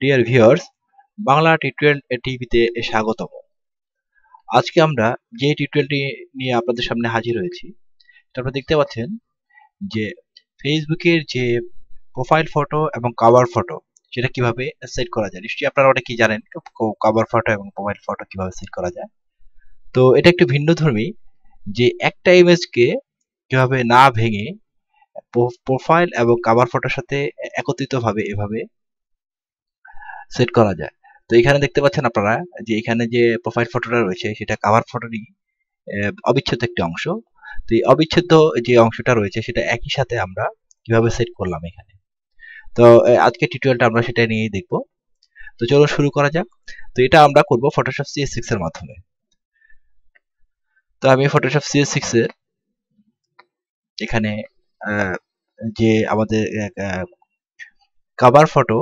Dear viewers Bangla twenty টিভিতে স্বাগতম আজকে আমরা যে টি টোয়েন্টি নিয়ে আপনাদের সামনে হাজির হয়েছি আপনারা দেখতে পাচ্ছেন যে ফেসবুকের যে প্রোফাইল ফটো এবং কাভার ফটো সেটা কিভাবে সেট করা যায় নিশ্চয়ই আপনারা অনেকেই জানেন কাভার ফটো এবং প্রোফাইল ফটো কিভাবে সেট করা যায় তো এটা একটু ভিন্নধর্মী যে একটা ইমেজকে কিভাবে না ভেঙে প্রোফাইল এবং কাভার ফটোর সাথে একত্রিতভাবে এভাবে সেট করা যায় তো এখানে দেখতে পাচ্ছেন আপনারা যে এখানে যে প্রোফাইল ফটোটা রয়েছে সেটা কাভার ফটোরই অবিচ্ছেদ্য একটি অংশ তো এই অবিচ্ছেদ্য যে অংশটা রয়েছে সেটা একই সাথে আমরা কিভাবে সেট করলাম এখানে তো আজকে টিউটোরিয়ালটা আমরা সেটা নিয়েই দেখব তো চলো শুরু করা যাক তো এটা আমরা করব ফটোশপ সি এস এর মাধ্যমে তো আমি ফটোশপ সি সিক্স এর এখানে যে আমাদের কাভার ফটো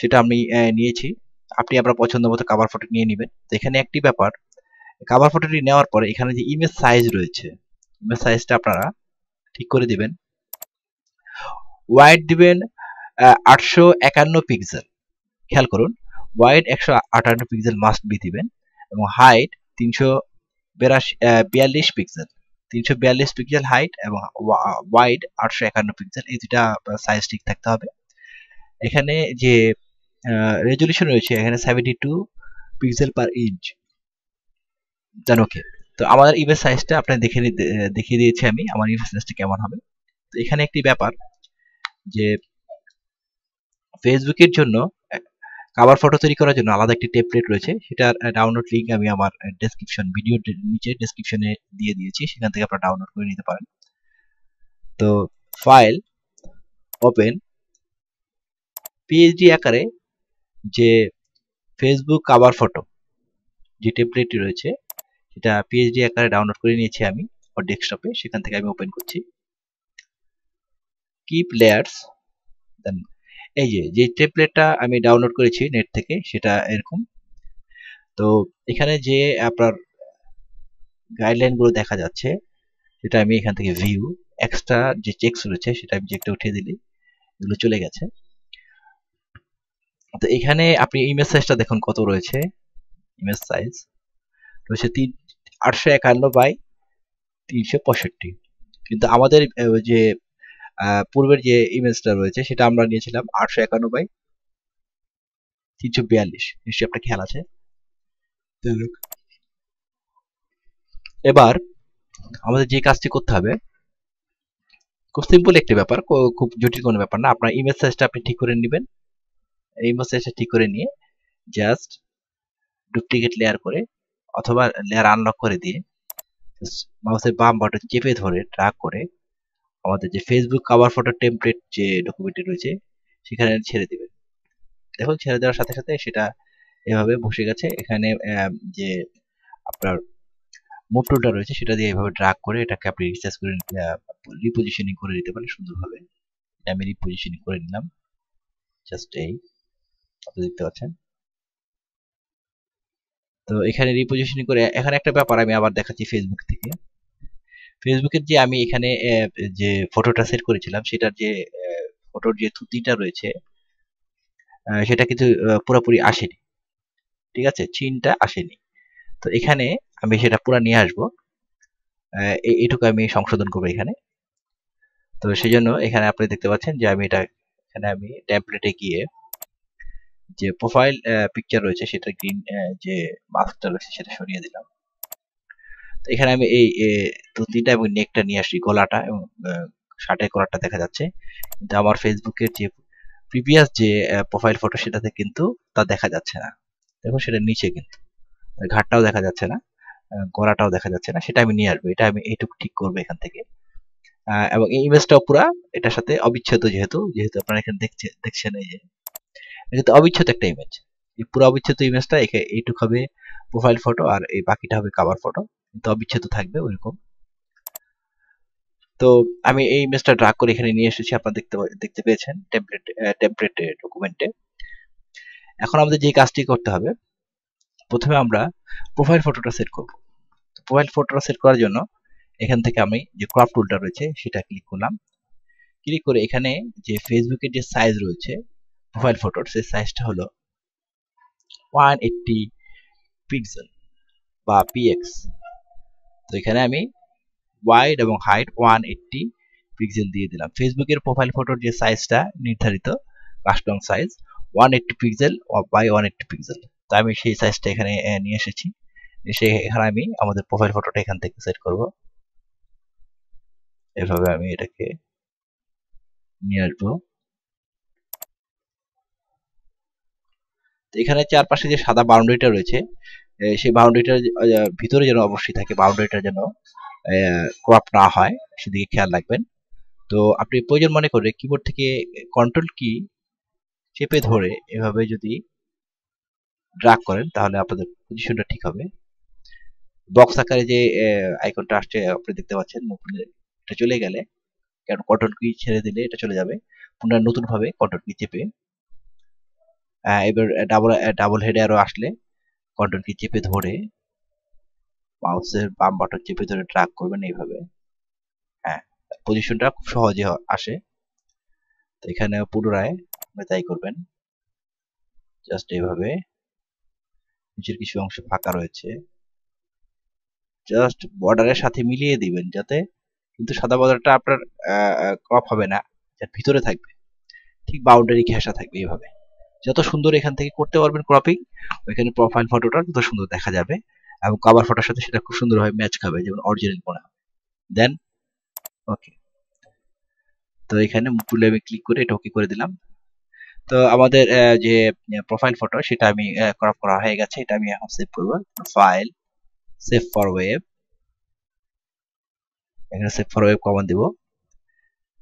সেটা আমি নিয়েছি আপনি আপনার পছন্দ মতো কাভার ফটো নিয়ে নেবেন তো এখানে একটি ব্যাপার কাভার ফটোটি নেওয়ার পরে এখানে যে ইমেজ সাইজ রয়েছে ইমেজ সাইজটা আপনারা ঠিক করে দিবেন ওয়াইড দিবেন আটশো একান্ন পিক্সেল খেয়াল করুন ওয়াইড একশো আটান্ন পিক্সেল মাস্ট বি দিবেন এবং হাইট তিনশো বিয়াল্লিশ পিক্সেল তিনশো বিয়াল্লিশ পিক্সেল হাইট এবং ওয়াইড আটশো একান্ন পিক্সেল এই দুটা সাইজ ঠিক থাকতে হবে এখানে যে রেজলিউশন রয়েছে এখানে seventy two pixel per inch then okay তো আমাদের ইমেজ সাইজটা আপনার দেখে দেখিয়ে দিয়েছি আমি আমার ইমেজ সাইজটা কেমন হবে তো এখানে একটি ব্যাপার যে ফেসবুকের জন্য কাভার ফটো তৈরি করার জন্য আলাদা একটি টেপলেট রয়েছে সেটার ডাউনলোড লিঙ্ক আমি আমার ডেসক্রিপশন ভিডিও নিচে ডেসক্রিপশনে দিয়ে দিয়েছি সেখান থেকে আপনারা ডাউনলোড করে নিতে পারেন তো ফাইল ওপেন পিএইচডি আকারে যে ফেসবুক কাভার ফটো যে টেমপ্লেটটি রয়েছে সেটা পিএইচডি আকারে ডাউনলোড করে নিয়েছি আমি আমার ডেস্কটপে সেখান থেকে আমি ওপেন করছি কিপ লেয়ার্স দেন এই যে যে টেমপ্লেটটা আমি ডাউনলোড করেছি নেট থেকে সেটা এরকম তো এখানে যে আপনার গাইডলাইনগুলো দেখা যাচ্ছে সেটা আমি এখান থেকে ভিউ এক্সট্রা যে চেক্স রয়েছে সেটা আমি যে একটা উঠিয়ে দিলি এগুলো চলে গেছে তো এখানে আপনি ইমেজ সাইজটা দেখুন কত রয়েছে ইমেজ সাইজ রয়েছে তিন আটশো একান্ন বাই তিনশো পঁয়ষট্টি কিন্তু আমাদের যে পূর্বের যে ইমেজটা রয়েছে সেটা আমরা নিয়েছিলাম আটশো একান্ন বাই তিনশো বিয়াল্লিশ নিশ্চয়ই আপনার খেয়াল আছে এবার আমাদের যে কাজটি করতে হবে খুব সিম্পল একটি ব্যাপার খুব জটিল কোনো ব্যাপার না আপনার ইমেজ সাইজটা আপনি ঠিক করে নেবেন এই সেটা ঠিক করে নিয়ে জাস্ট ডুপ্লিকেট লেয়ার করে অথবা লেয়ার আনলক করে দিয়ে মাউসের বাম বাটন চেপে ধরে ট্রাক করে আমাদের যে ফেসবুক কাভার ফটো টেমপ্লেট যে ডকুমেন্টে রয়েছে সেখানে ছেড়ে দেবেন দেখুন ছেড়ে দেওয়ার সাথে সাথে সেটা এভাবে বসে গেছে এখানে যে আপনার মুভ টুলটা রয়েছে সেটা দিয়ে এভাবে ড্রাগ করে এটাকে আপনি রিসার্চ করে রিপোজিশনিং করে নিতে পারেন সুন্দরভাবে আমি রিপোজিশনিং করে নিলাম জাস্ট এই আপনি দেখতে পাচ্ছেন তো এখানে রিপোজিশন করে এখানে একটা ব্যাপার আমি আবার দেখাচ্ছি ফেসবুক থেকে ফেসবুকের যে আমি এখানে যে ফটোটা সেট করেছিলাম সেটার যে ফটোর যে থুতিটা রয়েছে সেটা কিন্তু পুরোপুরি আসেনি ঠিক আছে চিনটা আসেনি তো এখানে আমি সেটা পুরো নিয়ে আসবো এইটুকু আমি সংশোধন করবো এখানে তো সেই জন্য এখানে আপনি দেখতে পাচ্ছেন যে আমি এটা এখানে আমি ট্যাবলেটে গিয়ে যে প্রোফাইল পিকচার রয়েছে সেটা গ্রিন যে মাস্কটা রয়েছে সেটা সরিয়ে দিলাম তো এখানে আমি এই তিনটা এবং নেকটা নিয়ে আসি গলাটা এবং শার্টের কলারটা দেখা যাচ্ছে কিন্তু আমার ফেসবুকের যে প্রিভিয়াস যে প্রোফাইল ফটো সেটাতে কিন্তু তা দেখা যাচ্ছে না দেখুন সেটা নিচে কিন্তু ঘাটটাও দেখা যাচ্ছে না গলাটাও দেখা যাচ্ছে না সেটা আমি নিয়ে আসবো এটা আমি এইটুকু ঠিক করবো এখান থেকে এবং এই ইমেজটাও পুরা এটার সাথে অবিচ্ছেদ্য যেহেতু যেহেতু আপনারা এখানে দেখছে দেখছেন এই যে কিন্তু অবিচ্ছেদ একটা ইমেজ এই পুরো অবিচ্ছেদ ইমেজটা এইটুক হবে প্রোফাইল ফটো আর এই বাকিটা হবে কাভার ফটো কিন্তু অবিচ্ছেদ থাকবে ওইরকম তো আমি এই ইমেজটা ড্রা করে এখানে নিয়ে এসেছি আপনারা দেখতে দেখতে পেয়েছেন টেমপ্লেট টেমপ্লেট ডকুমেন্টে এখন আমাদের যে কাজটি করতে হবে প্রথমে আমরা প্রোফাইল ফটোটা সেট করব প্রোফাইল ফটোটা সেট করার জন্য এখান থেকে আমি যে ক্রপ টুলটা রয়েছে সেটা ক্লিক করলাম ক্লিক করে এখানে যে ফেসবুকের যে সাইজ রয়েছে মোবাইল ফটোর সেই সাইজটা হলো ওয়ান এইট্টি পিক্সেল বা পিএক্স তো এখানে আমি ওয়াইড এবং হাইট ওয়ান এইট্টি পিক্সেল দিয়ে দিলাম ফেসবুকের প্রোফাইল ফটোর যে সাইজটা নির্ধারিত custom size one eighty pixel by one eighty pixel তো আমি সেই সাইজটা এখানে নিয়ে এসেছি এসে এখানে আমি আমাদের প্রোফাইল ফটোটা এখান থেকে সেট করব এভাবে আমি এটাকে নিয়ে আসবো এখানে চারপাশে যে সাদা বাউন্ডারিটা রয়েছে সেই বাউন্ডারিটার ভিতরে যেন অবশ্যই থাকে বাউন্ডারিটা যেন ক্রপ না হয় সেদিকে খেয়াল রাখবেন তো আপনি প্রয়োজন মনে করে কিবোর্ড থেকে কন্ট্রোল কি চেপে ধরে এভাবে যদি ড্রাগ করেন তাহলে আপনাদের পজিশনটা ঠিক হবে বক্স আকারে যে আইকনটা আসছে আপনি দেখতে পাচ্ছেন এটা চলে গেলে কারণ কন্ট্রোল কি ছেড়ে দিলে এটা চলে যাবে পুনরায় নতুনভাবে কন্ট্রোল কি চেপে এবার ডাবল ডাবল হেড আরও আসলে কন্ট্রোল কি চেপে ধরে মাউসের বাম বাটন চেপে ধরে ট্র্যাক করবেন এইভাবে হ্যাঁ পজিশনটা খুব সহজে আসে তো এখানে পুনরায় তাই করবেন জাস্ট এইভাবে নিচের কিছু অংশ ফাঁকা রয়েছে জাস্ট বর্ডারের সাথে মিলিয়ে দিবেন যাতে কিন্তু সাদা বর্ডারটা আপনার ক্রপ হবে না যার ভিতরে থাকবে ঠিক বাউন্ডারি ঘেঁষা থাকবে এইভাবে যত সুন্দর এখান থেকে করতে পারবেন ক্রপিং ওইখানে প্রোফাইল ফটোটা তত সুন্দর দেখা যাবে এবং কভার ফটোর সাথে সেটা খুব সুন্দরভাবে ম্যাচ খাবে যেমন অরিজিনাল মনে হবে দেন ওকে তো এখানে মুকুলে আমি ক্লিক করে এটা ওকে করে দিলাম তো আমাদের যে প্রোফাইল ফটো সেটা আমি ক্রপ করা হয়ে গেছে এটা আমি এখন সেভ করব ফাইল সেভ ফর ওয়েব এখানে সেভ ফর ওয়েব কমান দিবো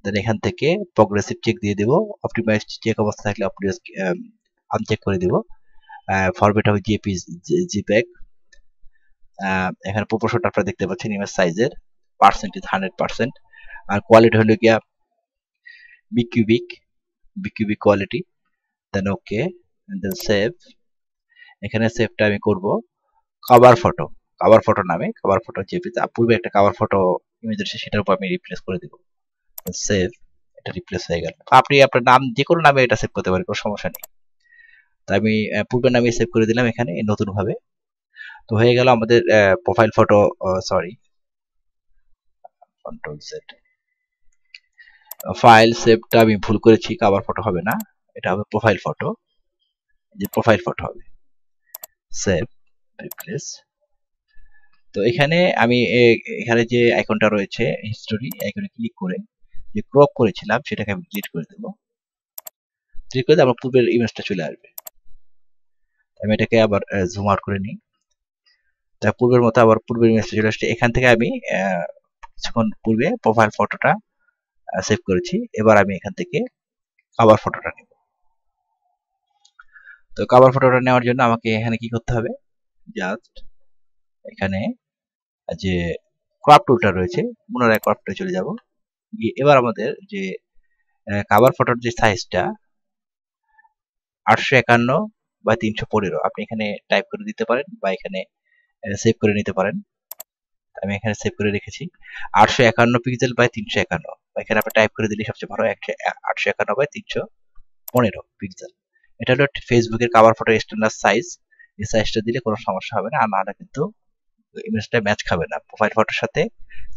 দেন এখান থেকে প্রগ্রেসিভ চেক দিয়ে দেব অপটিমাইজ চেক অবস্থা থাকলে অপটিমাইজ আনচেক করে দেব ফরম্যাট হবে জিপি জিপ্যাক এখানে প্রপোর্শনটা আপনারা দেখতে পাচ্ছেন ইমেজ সাইজের পার্সেন্টেজ হান্ড্রেড পার্সেন্ট আর কোয়ালিটি হলো গিয়া বিকিউবিক বিকিউবিক কোয়ালিটি দেন ওকে দেন সেভ এখানে সেভটা আমি করব কভার ফটো কভার ফটো নামে কভার ফটো জেপিতে পূর্বে একটা কভার ফটো ইমেজ সেটার উপর আমি রিপ্লেস করে দেবো সেভ এটা রিপ্লেস হয়ে গেল আপনি আপনার নাম যে কোনো নামে এটা সেভ করতে পারেন কোনো সমস্যা নেই তো আমি পূর্বের নামে সেভ করে দিলাম এখানে নতুনভাবে তো হয়ে গেল আমাদের profile photo sorry control set file সেভটা আমি ভুল করেছি কাবার ফটো হবে না এটা হবে প্রোফাইল ফটো যে প্রোফাইল ফটো হবে সেভ রিপ্লেস তো এখানে আমি এখানে যে আইকনটা রয়েছে হিস্টোরি আইকনে ক্লিক করে যে ক্রপ করেছিলাম সেটাকে আমি ডিলিট করে দেবো ডিলিট করে আমার পূর্বের ইমেজটা চলে আসবে আমি এটাকে আবার জুম আউট করে নিই তার পূর্বের মতো আবার পূর্বের ইমেজটা চলে আসছে এখান থেকে আমি কিছুক্ষণ পূর্বে প্রোফাইল ফটোটা সেভ করেছি এবার আমি এখান থেকে কাবার ফটোটা নেব তো কাবার ফটোটা নেওয়ার জন্য আমাকে এখানে কি করতে হবে জাস্ট এখানে যে ক্রপ টুলটা রয়েছে পুনরায় ক্রপটা চলে যাব এবার আমাদের যে কাভার ফটোর যে সাইজটা আটশো একান্ন বা তিনশো পনেরো আপনি এখানে টাইপ করে দিতে পারেন বা এখানে সেভ করে নিতে পারেন আমি এখানে সেভ করে রেখেছি আটশো একান্ন পিক্সেল বাই তিনশো একান্ন বা এখানে আপনি টাইপ করে দিলে সবচেয়ে ভালো একশো আটশো একান্ন বাই তিনশো পনেরো পিক্সেল এটা হলো ফেসবুকের কাভার ফটো স্ট্যান্ডার্ড সাইজ এই সাইজটা দিলে কোনো সমস্যা হবে না আর নাহলে কিন্তু ইমেজটা ম্যাচ খাবে না প্রোফাইল ফটোর সাথে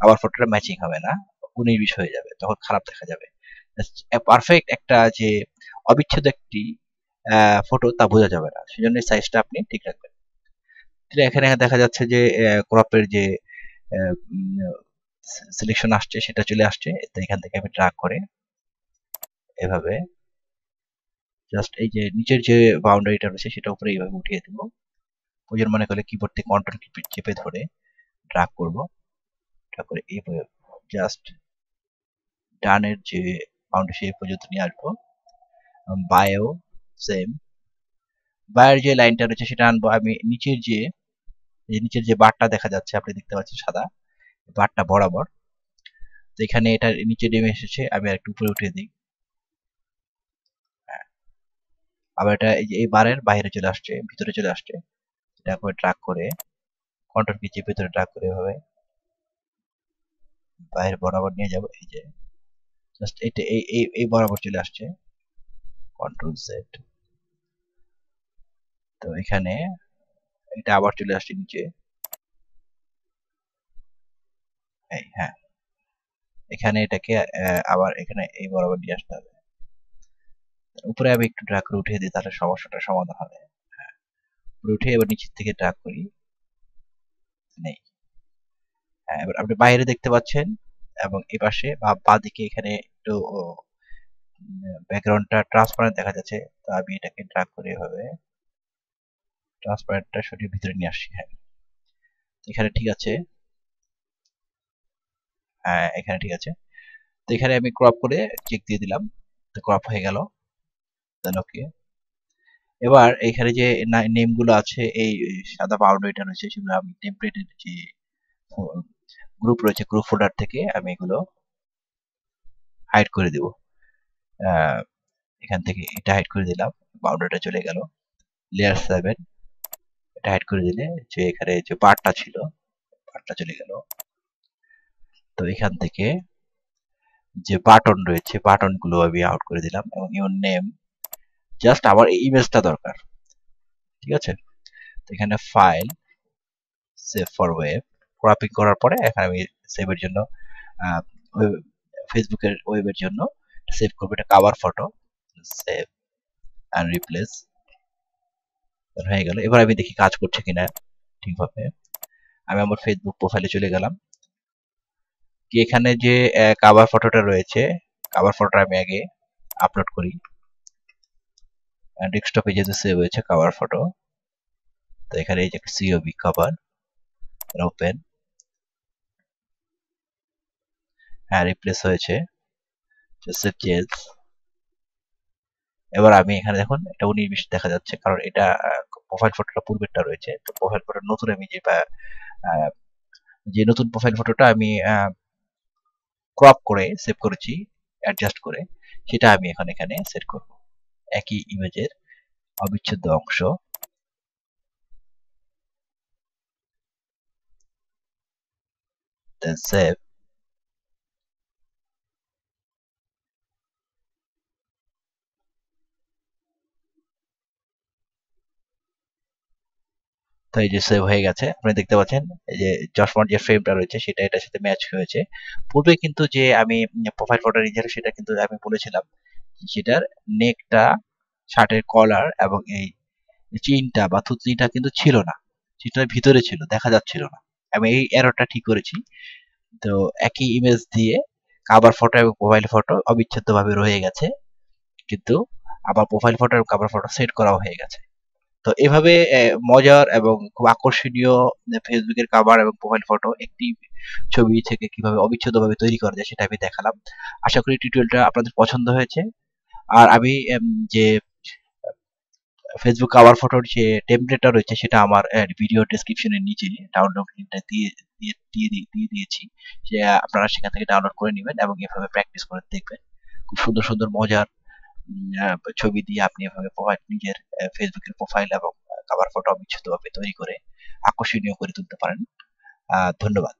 আবার ফটোটা ম্যাচিং হবে না উনিশ হয়ে যাবে তখন খারাপ দেখা যাবে পারফেক্ট একটা যে অবিচ্ছেদ একটি ফটো তা বোঝা যাবে না সেই জন্য সাইজটা আপনি ঠিক রাখবেন এখানে দেখা যাচ্ছে যে ক্রপের যে সিলেকশন আসছে সেটা চলে আসছে এখান থেকে আমি ট্রাক করে এভাবে জাস্ট এই যে নিচের যে বাউন্ডারিটা রয়েছে সেটা উপরে এইভাবে উঠিয়ে দেবো প্রয়োজন মনে করলে কিবোর্ড থেকে কন্ট্রোল চেপে ধরে ড্রাগ করবো ট্রাক করে এইভাবে জাস্ট ডানের যে বাউন্ডারি সেই পর্যন্ত নিয়ে আসবো বায়ো সেম বায়ের যে লাইনটা রয়েছে সেটা আনবো আমি নিচের যে নিচের যে বারটা দেখা যাচ্ছে আপনি দেখতে পাচ্ছেন সাদা বারটা বরাবর তো এখানে এটা নিচে নেমে এসেছে আমি আর একটু উপরে উঠে দিই হ্যাঁ। আবার এটা এই বারের বাইরে চলে আসছে ভিতরে চলে আসছে এটা করে ট্রাক করে কন্ট্রোল কিচে ভিতরে ট্রাক করে এভাবে বাইরে বরাবর নিয়ে যাবো এই যে জাস্ট এটা এই এই বরাবর চলে আসছে কন্ট্রোল সেট তো এখানে এটা আবার চলে আসছে নিচে এই হ্যাঁ এখানে এটাকে আবার এখানে এই বরাবর নিয়ে আসতে হবে উপরে আমি একটু ড্রাগ করে উঠিয়ে দিই তাহলে সমস্যাটা সমাধান হবে হ্যাঁ উঠে এবার নিচের থেকে ড্রাগ করি নেই হ্যাঁ এবার আপনি বাইরে দেখতে পাচ্ছেন এবং এ পাশে বা বাঁদিকে এখানে একটু ব্যাকগ্রাউন্ডটা ট্রান্সপারেন্ট দেখা যাচ্ছে তো আমি এটাকে ড্রাগ করে এভাবে ট্রান্সপারেন্টটা সরিয়ে ভিতরে নিয়ে আসি হ্যাঁ এখানে ঠিক আছে হ্যাঁ এখানে ঠিক আছে তো এখানে আমি ক্রপ করে চেক দিয়ে দিলাম তো ক্রপ হয়ে গেল দেন ওকে এবার এখানে যে নেমগুলো আছে এই সাদা বাউন্ডারিটা রয়েছে সেগুলো আমি টেমপ্লেটের যে গ্রুপ রয়েছে গ্রুপ ফোল্ডার থেকে আমি এগুলো হাইড করে দেব এখান থেকে এটা হাইড করে দিলাম বাউন্ডারিটা চলে গেল লেয়ার সেভেন এটা হাইড করে দিলে যে এখানে যে পার্টটা ছিল পার্টটা চলে গেল তো এখান থেকে যে বাটন রয়েছে বাটনগুলো আমি আউট করে দিলাম এবং ইউর নেম জাস্ট আমার ইমেজটা দরকার ঠিক আছে তো এখানে file save for web cropping করার পরে এখন আমি সেভের জন্য ফেসবুকের ওয়েবের জন্য সেভ করবো এটা cover photo save and replace হয়ে গেল এবার আমি দেখি কাজ করছে কিনা ঠিকভাবে আমি আমার ফেসবুক প্রোফাইলে চলে গেলাম কি এখানে যে কাভার ফটোটা রয়েছে কাভার ফটোটা আমি আগে আপলোড করি ডেস্কটপে যেহেতু সেভ হয়েছে কাভার ফটো তো এখানে এই যে সিওবি কাভার ওপেন রিপ্লেস হ্যাঁ, হয়েছে জোসেফ জেলস এবার আমি এখানে দেখুন এটা উনিশ দেখা যাচ্ছে কারণ এটা প্রোফাইল ফটোটা পূর্বেরটা রয়েছে তো প্রোফাইল ফটো নতুন আমি যে যে নতুন প্রোফাইল ফটোটা আমি ক্রপ করে সেভ করেছি অ্যাডজাস্ট করে সেটা আমি এখন এখানে সেট করব একই ইমেজের অবিচ্ছেদ্য অংশ then save তো এই যে সেভ হয়ে গেছে আপনি দেখতে পাচ্ছেন এই যে চশমার যে ফ্রেমটা রয়েছে সেটা এটার সাথে ম্যাচ হয়েছে পূর্বে কিন্তু যে আমি প্রোফাইল ফটোর নিয়েছিলাম সেটা কিন্তু আমি বলেছিলাম সেটার নেকটা শার্টের কলার এবং এই চিনটা বা থুতনিটা কিন্তু ছিল না সেটার ভিতরে ছিল দেখা যাচ্ছিল না আমি এই এরোটা ঠিক করেছি তো একই ইমেজ দিয়ে কাবার ফটো এবং প্রোফাইল ফটো অবিচ্ছেদ্যভাবে রয়ে গেছে কিন্তু আবার প্রোফাইল ফটো এবং কাভার ফটো সেট করাও হয়ে গেছে তো এভাবে মজার এবং খুব আকর্ষণীয় ফেসবুকের কাভার এবং প্রোফাইল ফটো একটি ছবি থেকে কিভাবে ভাবে তৈরি করা যায় সেটা আমি দেখালাম আশা করি টিউটোরিয়ালটা আপনাদের পছন্দ হয়েছে আর আমি যে ফেসবুক কাভার ফটোর যে টেমপ্লেটটা রয়েছে সেটা আমার ভিডিও ডেসক্রিপশনের নিচে ডাউনলোড লিঙ্কটা দিয়ে দিয়ে দিয়ে দিয়েছি যে আপনারা সেখান থেকে ডাউনলোড করে নেবেন এবং এভাবে প্র্যাকটিস করে দেখবেন খুব সুন্দর সুন্দর মজার ছবি দিয়ে আপনি এভাবে নিজের ফেসবুকের প্রোফাইল এবং কাভার ফটো ভাবে তৈরি করে আকর্ষণীয় করে তুলতে পারেন ধন্যবাদ